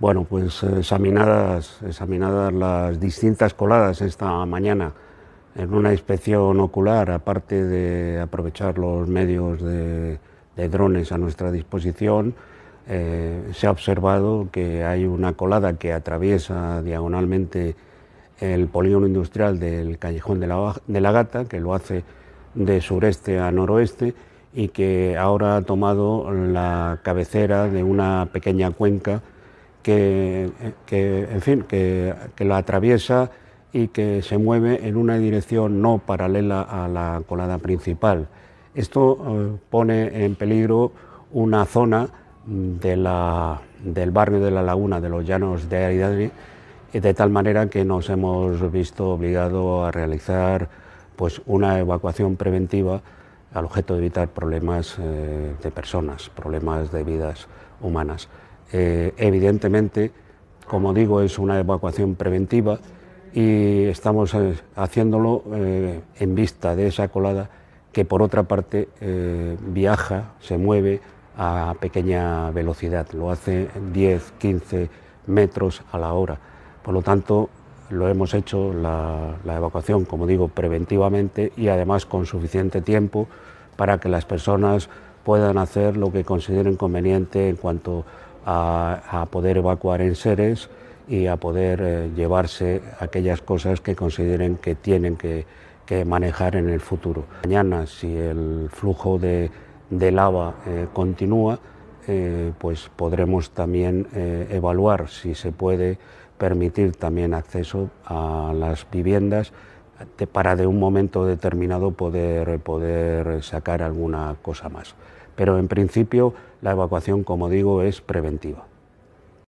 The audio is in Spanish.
Bueno, pues eh, examinadas, examinadas las distintas coladas esta mañana en una inspección ocular, aparte de aprovechar los medios de, drones a nuestra disposición, eh, se ha observado que hay una colada que atraviesa diagonalmente el polígono industrial del Callejón de la Gata, que lo hace de sureste a noroeste y que ahora ha tomado la cabecera de una pequeña cuenca que, en fin, que, la atraviesa y que se mueve en una dirección no paralela a la colada principal. Esto eh, pone en peligro una zona del barrio de la laguna de los llanos de Aridadri. de tal manera que nos hemos visto obligados a realizar pues, una evacuación preventiva al objeto de evitar problemas eh, de personas, problemas de vidas humanas. Eh, evidentemente, como digo, es una evacuación preventiva y estamos eh, haciéndolo eh, en vista de esa colada que por otra parte viaja, se mueve a pequeña velocidad, lo hace 10, 15 metros a la hora. Por lo tanto, lo hemos hecho la, evacuación, como digo, preventivamente y además con suficiente tiempo para que las personas puedan hacer lo que consideren conveniente en cuanto a a, poder evacuar en seres y a poder eh, llevarse aquellas cosas que consideren que tienen que, manejar en el futuro. Mañana, si el flujo de, lava eh, continúa, eh, pues podremos también evaluar si se puede permitir también acceso a las viviendas para de un momento determinado poder sacar alguna cosa más pero en principio la evacuación, como digo, es preventiva.